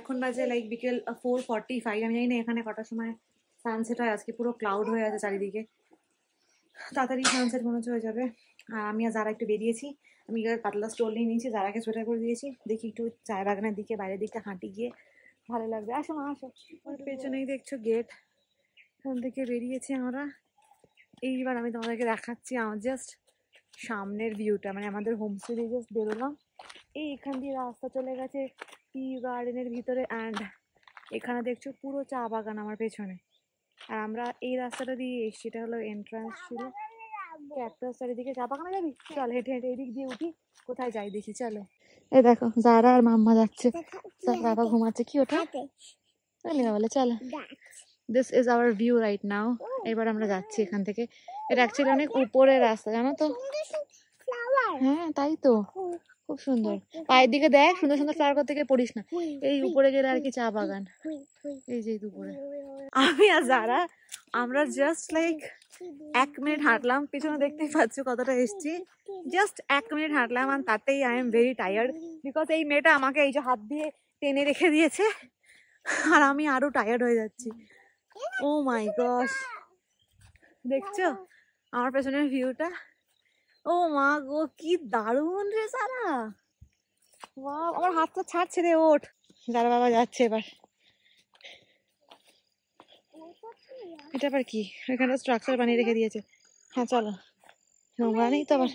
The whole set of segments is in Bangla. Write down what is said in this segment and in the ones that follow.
এখন বাজে লাইক বিকেল ফোর ফর্টি ফাইভ আমি জানি না এখানে কটার সময় সানসেট হয় আজকে পুরো ক্লাউড হয়ে আছে চারিদিকে তাড়াতাড়ি সানসেট মনে হচ্ছে হয়ে যাবে আর আমি আর যারা একটু বেরিয়েছি আমি পাতলা স্টোল নিয়ে নিয়েছি যারাকে সোয়েটার করে দিয়েছি দেখি একটু চায় বাগানের দিকে বাইরের দিকটা হাঁটি গিয়ে ভালো লাগবে আসো না আসো পেছনেই দেখছো গেট ওখান থেকে বেরিয়েছি আমরা এইবার আমি তোমাদেরকে দেখাচ্ছি আমার জাস্ট সামনের ভিউটা মানে আমাদের হোমস্টে দিয়ে জাস্ট বেরোলাম এই এখান দিয়ে রাস্তা চলে গেছে টি গার্ডেনের ভিতরে অ্যান্ড এখানে দেখছো পুরো চা বাগান আমার পেছনে আর আমরা এই রাস্তাটা দিয়ে এসছি এটা হলো এন্ট্রান্স ছিল ক্যাকটাস দিকে চা বাগানে যাবি চল হেঁটে হেঁটে এদিক দিয়ে উঠি কোথায় যাই দেখি চলো এ দেখো যারা আর মাম্মা যাচ্ছে বাবা ঘুমাচ্ছে কি ওঠা ওটা বলে চলো this is our view right now এবার আমরা যাচ্ছি এখান থেকে এটা অ্যাকচুয়ালি অনেক উপরে রাস্তা জানো তো হ্যাঁ তাই তো খুব সুন্দর পায়ের দিকে দেখ সুন্দর সুন্দর ফ্লাওয়ার ঘর থেকে পড়িস না এই উপরে গেলে আর কি চা বাগান এই যে দুপুরে আমি আর যারা আমরা জাস্ট লাইক এক মিনিট হাঁটলাম পিছনে দেখতেই পাচ্ছি কতটা এসছি জাস্ট এক মিনিট হাঁটলাম আর তাতেই I am very tired because এই মেয়েটা আমাকে এই যে হাত দিয়ে টেনে রেখে দিয়েছে আর আমি আরো টায়ার্ড হয়ে যাচ্ছি ও মাই গস দেখছো আমার পেছনের ভিউটা ও মা গো কি দারুণ রে সারা বা আমার হাতটা ছাড়ছে রে ওঠ দাদা বাবা যাচ্ছে এবার এটা আবার কি এখানে স্ট্রাকচার বানিয়ে রেখে দিয়েছে হ্যাঁ চলো নোংরা নেই তো আবার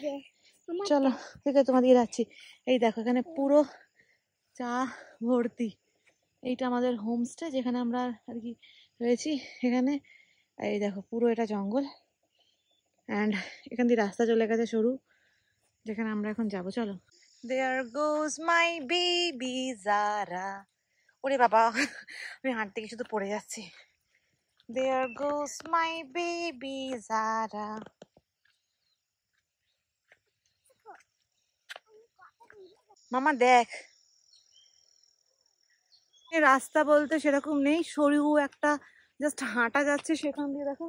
চলো ঠিক আছে তোমাদের যাচ্ছি এই দেখো এখানে পুরো চা ভর্তি এইটা আমাদের হোমস্টে যেখানে আমরা আর কি রয়েছি এখানে এই দেখো পুরো এটা জঙ্গল অ্যান্ড এখান দিয়ে রাস্তা চলে গেছে সরু যেখানে আমরা এখন যাব চলো দেয়ার গোজ মাই বেবি জারা ওরে বাবা আমি হাঁটতে গিয়ে শুধু পড়ে যাচ্ছি দেয়ার গোজ মাই বেবি জারা মামা দেখ রাস্তা বলতে সেরকম নেই সরু একটা জাস্ট হাঁটা যাচ্ছে সেখান দিয়ে দেখো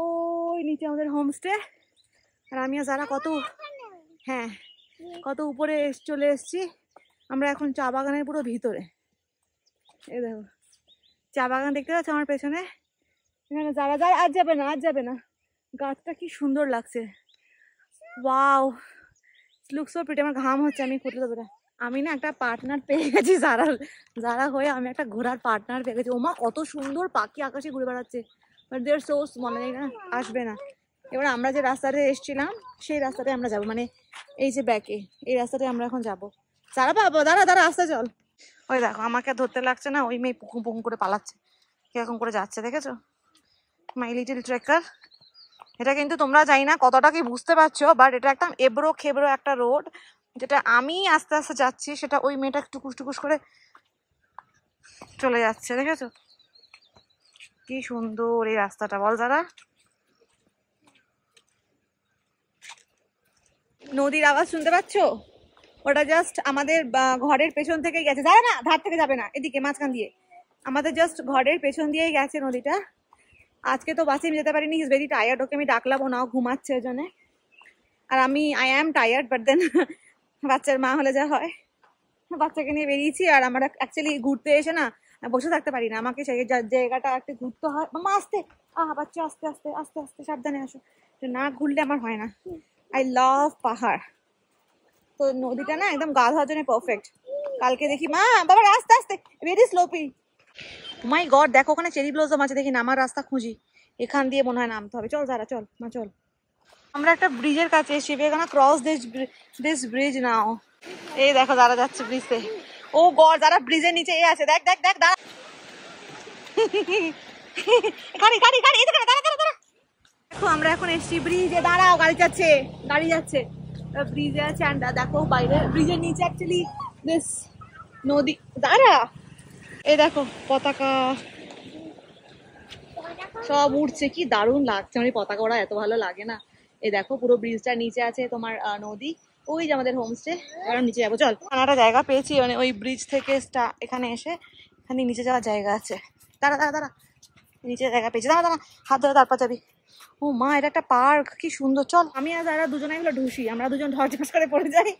ওই নিচে আমাদের হোমস্টে আর আমি আর যারা কত হ্যাঁ কত উপরে চলে এসছি আমরা এখন চা বাগানের পুরো ভিতরে এ দেখো চা বাগান দেখতে পাচ্ছ আমার পেছনে এখানে যারা যায় আর যাবে না আর যাবে না গাছটা কি সুন্দর লাগছে ওয়াও লুকসো পেটে আমার ঘাম হচ্ছে আমি করতে দেবো আমি না একটা পার্টনার পেয়ে গেছি যারা যারা হয়ে আমি একটা ঘোরার পার্টনার পেয়ে গেছি ওমা কত সুন্দর পাখি আকাশে ঘুরে বেড়াচ্ছে বাট দে সো স্মল আসবে না এবার আমরা যে রাস্তাতে এসছিলাম সেই রাস্তাটায় আমরা যাব মানে এই যে ব্যাকে এই রাস্তাটায় আমরা এখন যাব সারা পাবো দাঁড়া দাঁড়া আস্তে চল ওই দেখো আমাকে ধরতে লাগছে না ওই মেয়ে পুকুম পুকুম করে পালাচ্ছে কীরকম করে যাচ্ছে দেখেছো মাই লিটিল ট্রেকার এটা কিন্তু তোমরা যাই না কতটা কি বুঝতে পারছো বাট এটা একদম এবড়ো খেবড়ো একটা রোড যেটা আমি আস্তে আস্তে যাচ্ছি সেটা ওই মেয়েটা টুকুস টুকুস করে চলে যাচ্ছে দেখেছো কি সুন্দর এই রাস্তাটা বল যারা নদীর আওয়াজ শুনতে পাচ্ছ ওটা জাস্ট আমাদের ঘরের পেছন থেকে গেছে যায় না ধার থেকে যাবে না এদিকে মাঝখান দিয়ে আমাদের জাস্ট ঘরের পেছন দিয়েই গেছে নদীটা আজকে তো বাসে আমি যেতে পারিনি ইজ ভেরি টায়ার্ড ওকে আমি ডাকলাম ও নাও ঘুমাচ্ছে ওজনে আর আমি I am tired but then বাচ্চার মা হলে যা হয় বাচ্চাকে নিয়ে বেরিয়েছি আর আমরা অ্যাকচুয়ালি ঘুরতে এসে না বসে থাকতে পারি না আমাকে সেই জায়গাটা একটু ঘুরতে হয় মামা আসতে আহ বাচ্চা আস্তে আস্তে আস্তে আস্তে সাবধানে আসো না ঘুরলে আমার হয় না আই লাভ পাহাড় তো নদীটা না একদম গা ধোয়ার জন্য পারফেক্ট কালকে দেখি মা বাবা আস্তে আস্তে ভেরি স্লোপি মাই গড দেখো ওখানে চেরি ব্লোজম আছে দেখি নামার রাস্তা খুঁজি এখান দিয়ে মনে হয় নামতে হবে চল যারা চল মা চল আমরা একটা ব্রিজের কাছে এসেছি বেগানা cross this this bridge now এই দেখো দাঁড়া যাচ্ছে ব্রিজে ও গড় যারা ব্রিজের নিচে এ আছে দেখ দেখ দেখ দাঁড়া দেখো আমরা এখন এসছি ব্রিজে দাঁড়াও গাড়ি যাচ্ছে গাড়ি যাচ্ছে ব্রিজে আছে অ্যান্ড দেখো বাইরে ব্রিজের নিচে অ্যাকচুয়ালি বেশ নদী দাঁড়া এ দেখো পতাকা সব উঠছে কি দারুণ লাগছে আমার মানে পতাকা ওরা এত ভালো লাগে না এ দেখো পুরো ব্রিজটা নিচে আছে তোমার নদী ওই যে আমাদের হোমস্টে আমরা নিচে যাবো চল একটা জায়গা পেয়েছি মানে ওই ব্রিজ থেকে এখানে এসে এখানে নিচে যাওয়ার জায়গা আছে তারা দাঁড়া দাঁড়া নিচে জায়গা পেয়েছি দাঁড়া দাঁড়া হাত ধরে তারপর যাবি ও মা এটা একটা পার্ক কি সুন্দর চল আমি আর তারা দুজনে এগুলো ঢুসি আমরা দুজন ঢস করে পড়ে যাই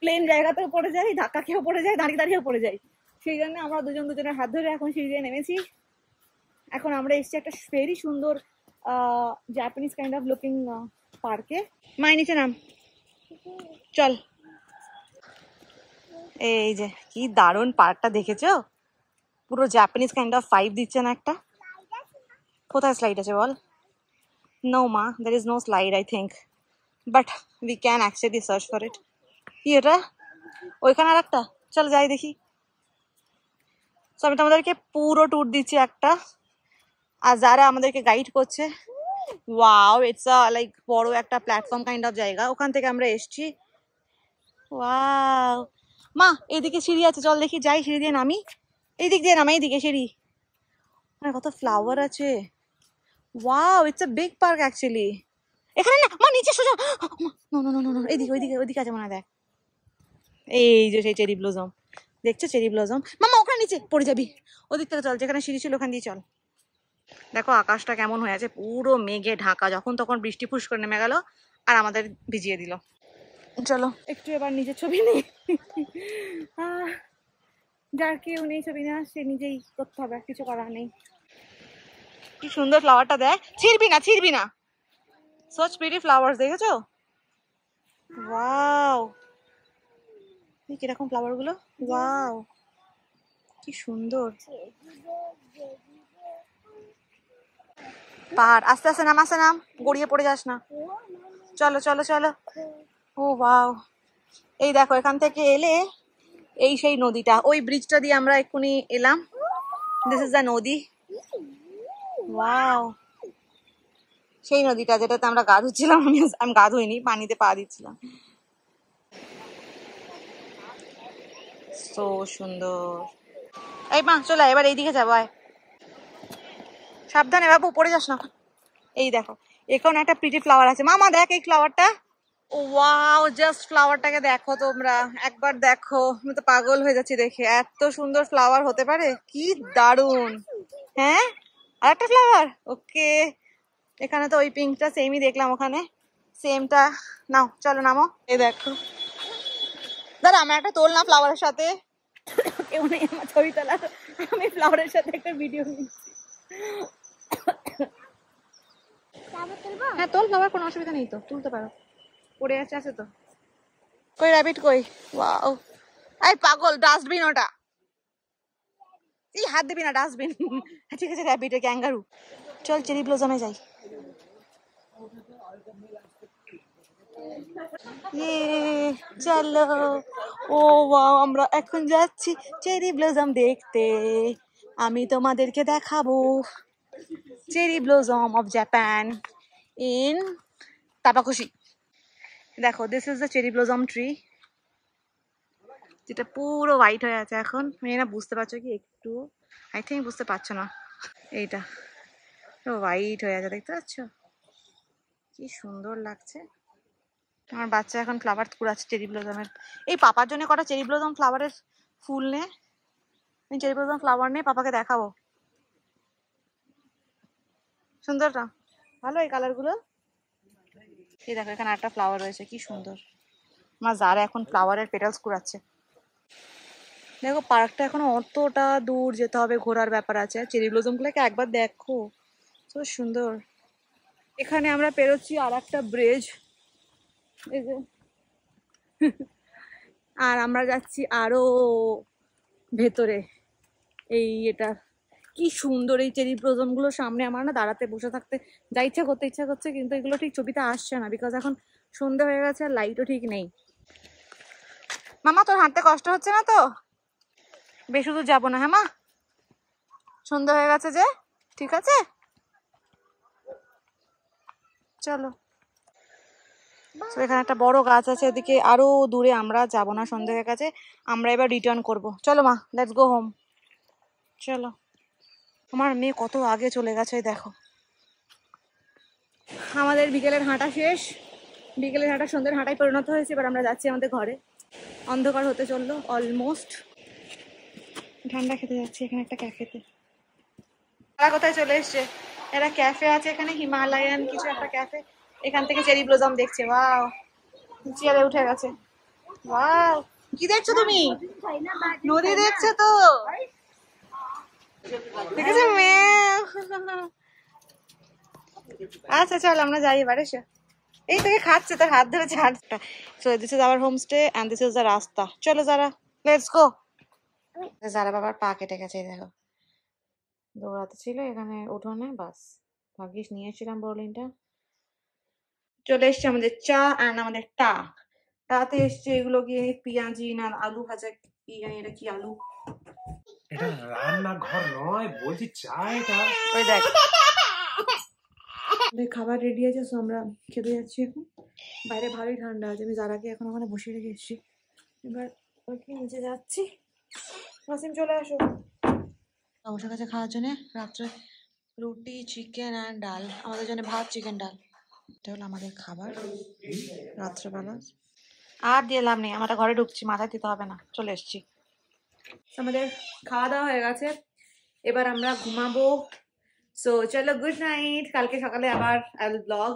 প্লেন জায়গাতেও পড়ে যাই ধাক্কা খেয়েও পড়ে যাই দাঁড়িয়ে দাঁড়িয়েও পড়ে যাই সেই জন্য আমরা দুজন দুজনের হাত ধরে এখন সিঁড়ি দিয়ে নেমেছি এখন আমরা এসছি একটা ভেরি সুন্দর জাপানিজ কাইন্ড অফ লুকিং পার্কে মাই নিচে নাম চল এই যে কি দারুণ পার্কটা দেখেছো পুরো জাপানিজ কাইন্ড অফ ফাইভ দিচ্ছে না একটা কোথায় স্লাইড আছে বল নো মা there is no slide I think but we can actually search for it কি এটা ওইখানে আর একটা চল যাই দেখি তো আমি তোমাদেরকে পুরো ট্যুর দিচ্ছি একটা আর যারা আমাদেরকে গাইড করছে ওয়াও ইটস আ লাইক বড় একটা প্ল্যাটফর্ম কাইন্ড অফ জায়গা ওখান থেকে আমরা এসছি ওয়াও মা এদিকে সিঁড়ি আছে চল দেখি যাই সিঁড়ি দিয়ে নামি এই দিয়ে নামে এইদিকে সিঁড়ি আর কত ফ্লাওয়ার আছে wow it's a big park actually এখানে না মা নিচে সোজা নো নো নো নো এইদিকে ওইদিকে ওইদিকে আছে মনে দেখ এই যে সেই চেরি ব্লোজম দেখছো চেরি ব্লজম মামা ওখানে নিচে পড়ে যাবি ওদিক থেকে চল যেখানে সিঁড়ি ছিল ওখান দিয়ে চল দেখো আকাশটা কেমন হয়ে আছে পুরো মেঘে ঢাকা যখন তখন বৃষ্টি ফুস করে নেমে গেল আর আমাদের ভিজিয়ে দিল চলো একটু এবার নিজের ছবি নেই যার কেউ নেই ছবি না সে নিজেই করতে হবে কিছু করার নেই কি সুন্দর ফ্লাওয়ারটা দেখ ছিড়বি না ছিড়বি না সচ পিটি ফ্লাওয়ার দেখেছো ওয়াও কিরকম ফ্লাওয়ার গুলো ওয়াও কি সুন্দর পাহাড় আস্তে আস্তে নাম আস্তে নাম গড়িয়ে পড়ে যাস না চলো চলো চলো ও বাউ এই দেখো এখান থেকে এলে এই সেই নদীটা ওই ব্রিজটা দিয়ে আমরা এক্ষুনি এলাম this is the nadi wow সেই নদীটা যেটাতে আমরা গা ধুচ্ছিলাম আমি আমি গা ধুইনি পানিতে পা দিচ্ছিলাম সো সুন্দর এই মা চলো এবার এইদিকে যাবো আয় সাবধানে বাবু পড়ে যাস না এই দেখো এখানে একটা প্রিটি ফ্লাওয়ার আছে মামা দেখ এই ফ্লাওয়ারটা ওয়াও জাস্ট ফ্লাওয়ারটাকে দেখো তোমরা একবার দেখো আমি তো পাগল হয়ে যাচ্ছি দেখে এত সুন্দর ফ্লাওয়ার হতে পারে কি দারুণ হ্যাঁ আর একটা ফ্লাওয়ার ওকে এখানে তো ওই পিঙ্কটা সেমই দেখলাম ওখানে সেমটা নাও চলো নামো এ দেখো দাদা আমার একটা তোল না ফ্লাওয়ারের সাথে কেউ নেই আমার ছবি তোলা আমি ফ্লাওয়ারের সাথে একটা ভিডিও নিচ্ছি হ্যাঁ তোল বাবার কোনো অসুবিধা নেই তো তুলতে পারো পড়ে আছে আছে তো কই র্যাবিট কই ওয়াও এই পাগল ডাস্টবিন ওটা এই হাত দিবি না ডাস্টবিন ঠিক আছে র্যাবিট ক্যাঙ্গারু চল চেরি ব্লজমে যাই ইয়ে চলো ও ওয়াও আমরা এখন যাচ্ছি চেরি ব্লজম দেখতে আমি তোমাদেরকে দেখাবো cherry blossom of Japan in তাপাকুশি দেখো this is the cherry blossom tree যেটা পুরো হোয়াইট হয়ে আছে এখন মেয়েরা বুঝতে পারছো কি একটু আই থিঙ্ক বুঝতে পারছো না এইটা হোয়াইট হয়ে আছে দেখতে পাচ্ছ কি সুন্দর লাগছে আমার বাচ্চা এখন ফ্লাওয়ার কুড়াচ্ছে চেরি ব্লোজমের এই পাপার জন্য কটা চেরি ব্লোজম ফ্লাওয়ারের ফুল নে চেরি ব্লোজম ফ্লাওয়ার নিয়ে পাপাকে দেখাবো সুন্দর না ভালো এই কালারগুলো এই দেখো এখানে একটা ফ্লাওয়ার রয়েছে কি সুন্দর মা যারা এখন ফ্লাওয়ারের পেটালস কুড়াচ্ছে দেখো পার্কটা এখন অতটা দূর যেতে হবে ঘোরার ব্যাপার আছে চেরি ব্লুজমগুলোকে একবার দেখো তো সুন্দর এখানে আমরা পেরোচ্ছি আর একটা ব্রিজ আর আমরা যাচ্ছি আরও ভেতরে এই এটা কি সুন্দর এই চেরি গুলো সামনে আমার না দাঁড়াতে বসে থাকতে যা ইচ্ছা করতে ইচ্ছা করছে কিন্তু এগুলো ঠিক ছবিতে আসছে না বিকজ এখন সন্ধে হয়ে গেছে আর লাইটও ঠিক নেই মামা তোর হাঁটতে কষ্ট হচ্ছে না তো বেশি দূর যাবো না হ্যাঁ মা সন্ধে হয়ে গেছে যে ঠিক আছে চলো এখানে একটা বড় গাছ আছে এদিকে আরো দূরে আমরা যাবো না সন্ধ্যের কাছে আমরা এবার রিটার্ন করব চলো মা লেটস গো হোম চলো আমার মেয়ে কত আগে চলে গেছে দেখো আমাদের বিকেলের হাঁটা শেষ বিকেলের হাঁটা সন্ধ্যের হাঁটায় পরিণত হয়েছে এবার আমরা যাচ্ছি আমাদের ঘরে অন্ধকার হতে চললো অলমোস্ট ঠান্ডা খেতে যাচ্ছি এখানে একটা ক্যাফেতে তারা কোথায় চলে এসছে একটা ক্যাফে আছে এখানে হিমালয়ান কিছু একটা ক্যাফে এখান থেকে চেরি ব্লোজম দেখছে ওয়াও চেয়ারে উঠে গেছে ওয়াও কি দেখছো তুমি নদী দেখছো তো দেখেছো মেয়ে আচ্ছা চল আমরা যাই এবারে এসে এই তোকে খাচ্ছে তোর হাত ধরে ছাড়টা so this is our homestay and this is the rasta চলো যারা লেটস গো যারা বাবার পা কেটে গেছে দেখো দৌড়াতে ছিল এখানে উঠোনে বাস ভাগ্যিস নিয়ে এসেছিলাম বোরলিনটা চলে এসছে আমাদের চা অ্যান্ড আমাদের টা টাতে এসছে এগুলো গিয়ে পেঁয়াজি না আলু ভাজা কি এটা কি আলু এটা ঘর নয় বলছি চা এটা ওই দেখ খাবার রেডি আছে সো আমরা খেতে যাচ্ছি এখন বাইরে ভালোই ঠান্ডা আছে আমি জারাকে এখন ওখানে বসিয়ে রেখে এসেছি এবার ওকে নিচে যাচ্ছি মাসিম চলে আসো বসে কাছে খাওয়ার জন্য রাত্রে রুটি চিকেন অ্যান্ড ডাল আমাদের জন্য ভাত চিকেন ডাল এটা হলো আমাদের খাবার রাত্রেবেলা আর দিয়ে লাভ নেই আমরা ঘরে ঢুকছি মাথায় দিতে হবে না চলে এসছি আমাদের খাওয়া দাওয়া হয়ে গেছে এবার আমরা ঘুমাবো সো চলো গুড নাইট কালকে সকালে আবার ব্লগ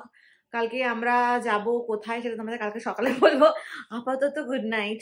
কালকে আমরা যাব কোথায় সেটা তোমাদের কালকে সকালে বলবো আপাতত গুড নাইট